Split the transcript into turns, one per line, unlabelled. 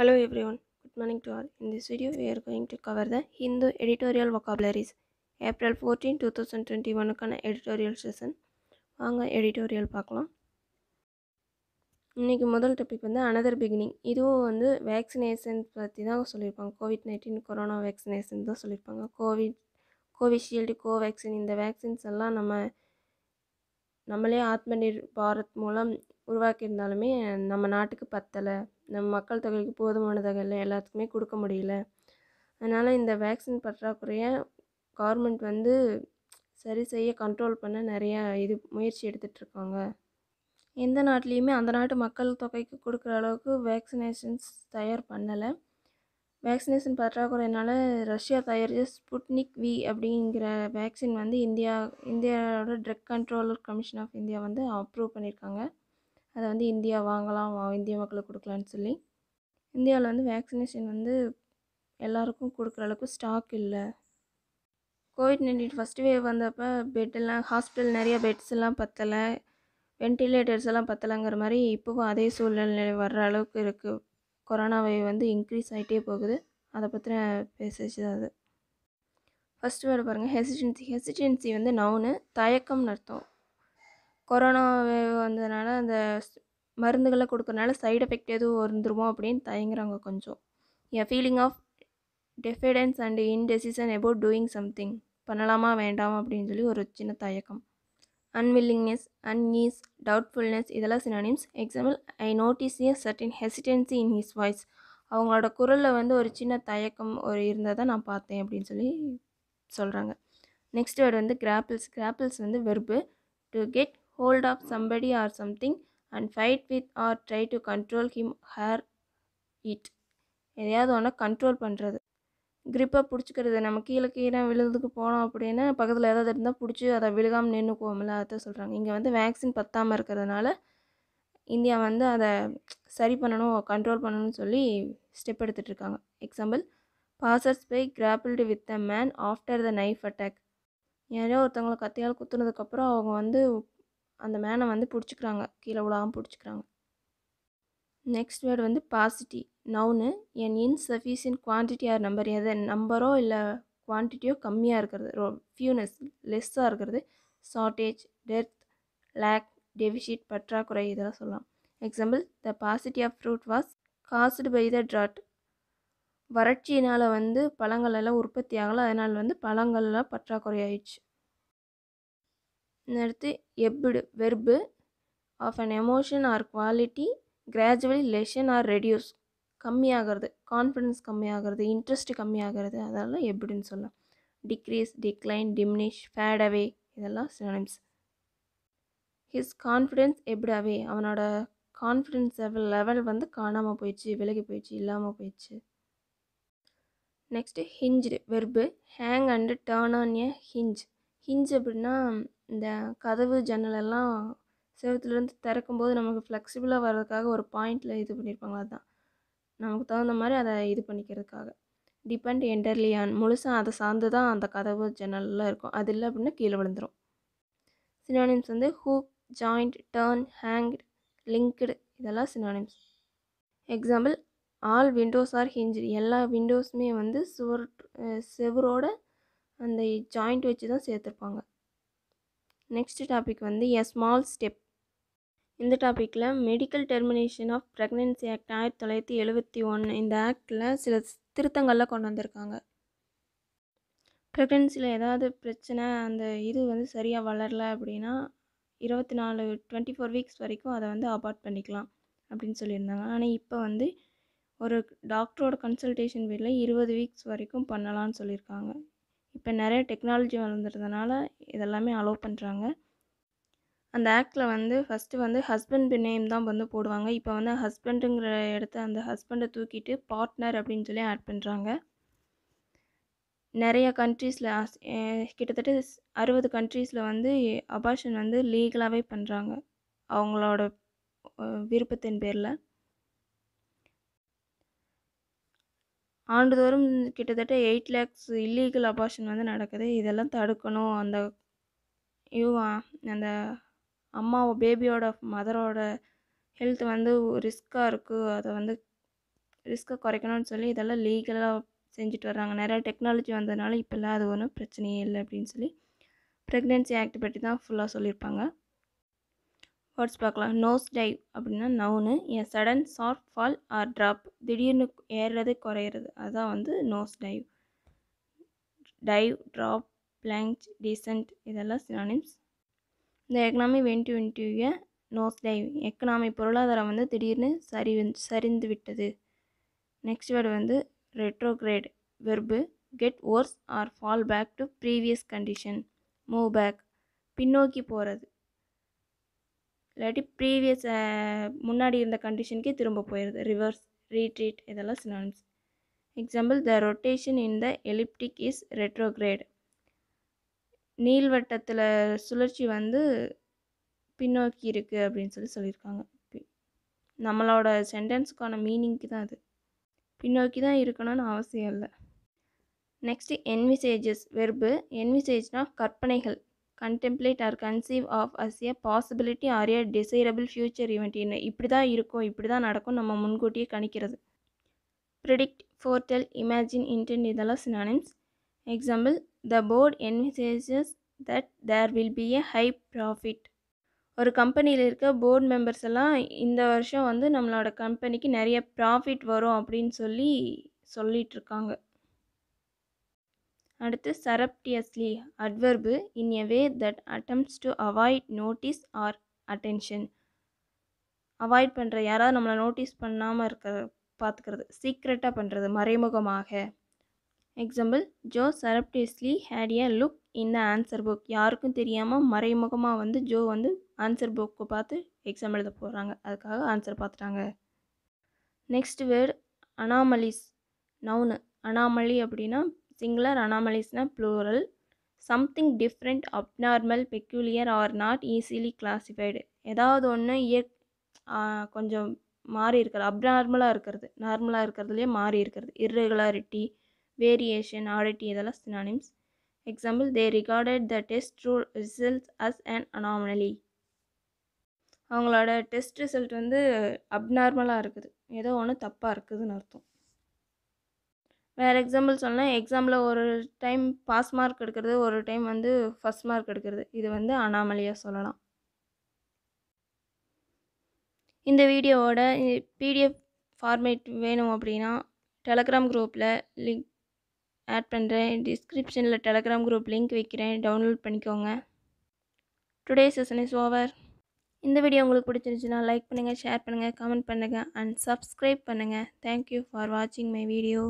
Hello everyone, good morning to all. In this video, we are going to cover the Hindu editorial vocabularies. April 14, 2021 க்கான editorial session. வாங்க editorial பார்க்கலாம் இன்றைக்கி முதல் topic வந்து another beginning இதுவும் வந்து vaccination பற்றி தான் சொல்லியிருப்பாங்க கோவிட் நைன்டீன் கொரோனா வேக்சினேஷன் தான் சொல்லியிருப்பாங்க கோவிட் கோவிஷீல்டு கோவேக்சின் இந்த வேக்சின்ஸ் எல்லாம் நம்ம நம்மளே ஆத்ம நிர் பாரத் மூலம் உருவாக்கியிருந்தாலுமே நம்ம நாட்டுக்கு பத்தலை நம்ம மக்கள் தொகைக்கு போதுமானதாக இல்லை எல்லாத்துக்குமே கொடுக்க முடியல அதனால் இந்த வேக்சின் பற்றாக்குறையை கவர்மெண்ட் வந்து சரி செய்ய கண்ட்ரோல் பண்ண நிறையா இது முயற்சி எடுத்துகிட்ருக்காங்க எந்த நாட்டிலையுமே அந்த நாட்டு மக்கள் தொகைக்கு கொடுக்குற அளவுக்கு வேக்சினேஷன்ஸ் தயார் பண்ணலை வேக்சினேஷன் பற்றாக்குறையினால் ரஷ்யா தயாரித்த ஸ்புட்னிக் வி அப்படிங்கிற வேக்சின் வந்து இந்தியா இந்தியாவோட drug controller commission of India வந்து அப்ரூவ் பண்ணியிருக்காங்க அதை வந்து இந்தியா வாங்கலாம் இந்திய மக்களுக்கு கொடுக்கலான்னு சொல்லி இந்தியாவில் வந்து வேக்சினேஷன் வந்து எல்லாருக்கும் கொடுக்குற அளவுக்கு ஸ்டாக் இல்லை கோவிட் நைன்டீன் ஃபஸ்ட்டு வேவ் வந்தப்போ பெட்டெல்லாம் ஹாஸ்பிட்டல் நிறைய பெட்ஸ் எல்லாம் பற்றலை வென்டிலேட்டர்ஸ் எல்லாம் பற்றலைங்கிற மாதிரி இப்போவும் அதே சூழ்நிலை வர்ற அளவுக்கு இருக்குது கொரோனா வேவ் வந்து இன்க்ரீஸ் ஆகிட்டே போகுது அதை பற்றின பேசிச்சு அது ஃபஸ்ட்டு வேறு பாருங்கள் ஹெசிடென்சி ஹெசிடென்சி வந்து நவுனு தயக்கம்னு அர்த்தம் கொரோனா வந்ததுனால அந்த மருந்துகளை கொடுக்கறனால சைடு எஃபெக்ட் எதுவும் வந்துருமோ அப்படின்னு தயங்குறாங்க கொஞ்சம் என் feeling of diffidence and indecision about doing something பண்ணலாமா வேண்டாமா அப்படின்னு சொல்லி ஒரு சின்ன தயக்கம் அன்வில்லிங்னஸ் அன்ஈஸ் டவுட்ஃபுல்னஸ் இதெல்லாம் synonyms example I notice a certain hesitancy in his voice அவங்களோட குரலில் வந்து ஒரு சின்ன தயக்கம் ஒரு இருந்தால் தான் நான் பார்த்தேன் அப்படின்னு சொல்லி சொல்கிறாங்க நெக்ஸ்ட் வேர்டு வந்து கிராப்பிள்ஸ் கிராப்பிள்ஸ் வந்து verb to get hold of somebody or something and fight with or try to control him her it எதையாவது ஒன்று கண்ட்ரோல் பண்ணுறது கிரிப்பை பிடிச்சிக்கிறது நம்ம கீழே கீழே விழுதுக்கு போனோம் அப்படின்னா பக்கத்தில் ஏதாவது இருந்தால் பிடிச்சி அதை விழுகாமல் நின்றுக்குவோம்ல அதை சொல்கிறாங்க இங்கே வந்து வேக்சின் பத்தாமல் இருக்கிறதுனால இந்தியா வந்து அதை சரி பண்ணணும் கண்ட்ரோல் பண்ணணும்னு சொல்லி ஸ்டெப் எடுத்துகிட்ருக்காங்க example passers by grappled with a man after the knife attack யாரோ ஒருத்தவங்களை கத்தியால் குத்துனதுக்கப்புறம் அவங்க வந்து அந்த மேனை வந்து பிடிச்சிக்கிறாங்க கீழே விழாமல் பிடிச்சிக்கிறாங்க நெக்ஸ்ட் வேர்டு வந்து paucity noun N insufficient quantity or number எது நம்பரோ இல்லை குவான்டிட்டியோ கம்மியாக இருக்கிறது ரோ ஃபியூனஸ் லெஸ்ஸாக இருக்கிறது ஷார்ட்டேஜ் டெர்த் லேக் டெபிஷிட் பற்றாக்குறை இதெல்லாம் சொல்லலாம் example the paucity of fruit was caused by the drought வறட்சியினால் வந்து பழங்கள் எல்லாம் உற்பத்தி ஆகலை அதனால் வந்து பழங்கள்லாம் பற்றாக்குறை ஆயிடுச்சு அடுத்து ebb verb of an emotion or quality gradually lessen or reduce கம்மியாகிறது கான்ஃபிடன்ஸ் கம்மியாகிறது இன்ட்ரெஸ்ட் கம்மியாகிறது அதெல்லாம் எப்படின்னு சொல்லலாம் decrease decline diminish fade away இதெல்லாம் சினிம்ஸ் ஹிஸ் கான்ஃபிடென்ஸ் எப்படி அவே அவனோட கான்ஃபிடென்ஸ் லெவல் லெவல் வந்து காணாமல் போயிடுச்சு விலகி போயிடுச்சு இல்லாமல் போயிடுச்சு next hinge verb hang and turn on a hinge hinge அப்படின்னா இந்த கதவு ஜன்னலெல்லாம் செவத்துலேருந்து திறக்கும்போது நமக்கு ஃப்ளெக்சிபிளாக வர்றதுக்காக ஒரு பாயிண்டில் இது பண்ணியிருப்பாங்க அதுதான் நமக்கு தகுந்த மாதிரி அதை இது பண்ணிக்கிறதுக்காக டிபெண்ட் என்டர்லி ஆன் முழுசாக அதை சார்ந்து தான் அந்த கதவு ஜன்னல்லாம் இருக்கும் அது இல்லை அப்படின்னா கீழே விழுந்துடும் சினானிம்ஸ் வந்து hook joint turn hanged linked இதெல்லாம் synonyms example all windows are hinge எல்லா விண்டோஸுமே வந்து சுவர் செவரோட அந்த ஜாயிண்ட் வச்சு தான் சேர்த்துருப்பாங்க நெக்ஸ்ட் டாபிக் வந்து எ ஸ்மால் ஸ்டெப் இந்த டாப்பிக்கில் medical termination of pregnancy act ஆயிரத்தி தொள்ளாயிரத்தி எழுபத்தி ஒன்று இந்த ஆக்டில் சில திருத்தங்கள்லாம் கொண்டு வந்திருக்காங்க ப்ரெக்னென்சியில் ஏதாவது பிரச்சனை அந்த இது வந்து சரியாக வளரல அப்படின்னா இருபத்தி நாலு டுவெண்ட்டி ஃபோர் வீக்ஸ் வரைக்கும் அதை வந்து அபார்ட் பண்ணிக்கலாம் அப்படின்னு சொல்லியிருந்தாங்க ஆனால் இப்போ வந்து ஒரு டாக்டரோட கன்சல்டேஷன் வீட்டில் இருபது வீக்ஸ் வரைக்கும் பண்ணலான்னு சொல்லியிருக்காங்க இப்போ நிறைய டெக்னாலஜி வளர்ந்துருந்தனால இதெல்லாமே அலோவ் பண்ணுறாங்க அந்த ஆக்டில் வந்து ஃபஸ்ட்டு வந்து ஹஸ்பண்ட் நேம் தான் வந்து போடுவாங்க இப்போ வந்து ஹஸ்பண்டுங்கிற இடத்த அந்த ஹஸ்பண்டை தூக்கிட்டு பார்ட்னர் அப்படின்னு சொல்லி ஆட் பண்ணுறாங்க நிறைய கண்ட்ரீஸில் கிட்டத்தட்ட அறுபது கண்ட்ரீஸில் வந்து அபாஷன் வந்து லீகலாகவே பண்ணுறாங்க அவங்களோட விருப்பத்தின் பேரில் ஆண்டுதோறும் கிட்டத்தட்ட எயிட் லேக்ஸ் இல்லீகல் அபார்ஷன் வந்து நடக்குது இதெல்லாம் தடுக்கணும் அந்த யூவா அந்த அம்மாவை பேபியோட மதரோட ஹெல்த் வந்து ரிஸ்க்காக இருக்குது அதை வந்து ரிஸ்க்கை குறைக்கணும்னு சொல்லி இதெல்லாம் லீகலாக செஞ்சுட்டு வர்றாங்க நிறையா டெக்னாலஜி வந்ததுனால இப்போல்லாம் அது ஒன்றும் பிரச்சனையே இல்லை அப்படின்னு சொல்லி ப்ரெக்னென்சி ஆக்ட் பற்றி தான் ஃபுல்லாக சொல்லியிருப்பாங்க வேர்ட்ஸ் பார்க்கலாம் நோஸ் டைவ் அப்படின்னா noun N sudden shortfall or drop திடீர்னு ஏறுறது குறையிறது அதுதான் வந்து nosedive dive drop plunge descent இதெல்லாம் சினானிம்ஸ் இந்த எக்கனாமி வெண்டி வெண்ட்டிய நோஸ் டைவ் எக்கனாமி பொருளாதாரம் வந்து திடீர்னு சரி சரிந்து விட்டது நெக்ஸ்ட் வேர்டு வந்து retrograde verb get worse or fall back to previous condition move back பின்னோக்கி போகிறது இல்லாட்டி ப்ரீவியஸ் முன்னாடி இருந்த கண்டிஷனுக்கே திரும்ப போயிடுது ரிவர்ஸ் ரீட்ரீட் இதெல்லாம் synonyms example the rotation in the elliptic is retrograde நீள்வட்டத்தில் சுழற்சி வந்து பின்னோக்கி இருக்குது அப்படின்னு சொல்லி சொல்லியிருக்காங்க நம்மளோட சென்டென்ஸுக்கான மீனிங்க்கு தான் அது பின்னோக்கி தான் இருக்கணும்னு அவசியம் இல்லை நெக்ஸ்ட்டு என்விசேஜஸ் வெர்பு என்விசேஜ்னால் கற்பனைகள் contemplate or conceive of as a possibility or a desirable future event என்ன இப்படி தான் இருக்கும் இப்படி தான் நடக்கும் நம்ம முன்கூட்டியே கணிக்கிறது ப்ரிடிக்ட் ஃபோர்டெல் இமேஜின் இன்டென்ட் இதெல்லாம் synonyms example the board envisages that there will be a high profit ஒரு கம்பெனியில் இருக்க போர்ட் மெம்பர்ஸ் எல்லாம் இந்த வருஷம் வந்து நம்மளோட கம்பெனிக்கு நிறைய ப்ராஃபிட் வரும் அப்படின்னு சொல்லி சொல்லிகிட்ருக்காங்க அடுத்து surreptitiously adverb in a way that attempts to avoid notice or attention avoid பண்ணுற யாராவது நம்மளை நோட்டீஸ் பண்ணாமல் இருக்கிற பார்த்துக்கிறது சீக்ரெட்டாக பண்ணுறது மறைமுகமாக example Joe surreptitiously had a look in the answer book யாருக்கும் தெரியாமல் மறைமுகமாக வந்து ஜோ வந்து ஆன்சர் புக்கு பார்த்து எக்ஸாம் எழுத போகிறாங்க அதுக்காக ஆன்சர் பார்த்துட்டாங்க next word anomalies noun anomaly அப்படின்னா சிங்குலர் அனாமலிஸ்னால் plural something different abnormal peculiar or not easily classified ஏதாவது ஒன்று இயற் கொஞ்சம் மாறி இருக்கிறது அப்நார்மலாக இருக்கிறது நார்மலாக இருக்கிறதுலையே மாறி இருக்கிறது இர்ரெகுலாரிட்டி வேரியேஷன் ஆடிட்டி இதெல்லாம் synonyms example they recorded the test rule results as and anomaly அவங்களோட டெஸ்ட் ரிசல்ட் வந்து அப்நார்மலாக இருக்குது ஏதோ ஒன்று தப்பாக இருக்குதுன்னு அர்த்தம் வேறு எக்ஸாம்பிள் சொல்லலாம் எக்ஸாமில் ஒரு டைம் பாஸ் மார்க் எடுக்கிறது ஒரு டைம் வந்து ஃபஸ்ட் மார்க் எடுக்கிறது இது வந்து அனாமலியாக சொல்லலாம் இந்த வீடியோவோட பிடிஎஃப் ஃபார்மேட் வேணும் அப்படின்னா டெலகிராம் குரூப்பில் லிங்க் ஆட் பண்ணுறேன் டிஸ்கிரிப்ஷனில் டெலகிராம் குரூப் லிங்க் வைக்கிறேன் டவுன்லோட் பண்ணிக்கோங்க டுடே செஷன் இஸ் ஓவர் இந்த வீடியோ உங்களுக்கு பிடிச்சிருந்துச்சுன்னா லைக் பண்ணுங்கள் ஷேர் பண்ணுங்கள் கமெண்ட் பண்ணுங்கள் அண்ட் சப்ஸ்கிரைப் பண்ணுங்கள் தேங்க்யூ ஃபார் வாட்சிங் மை வீடியோ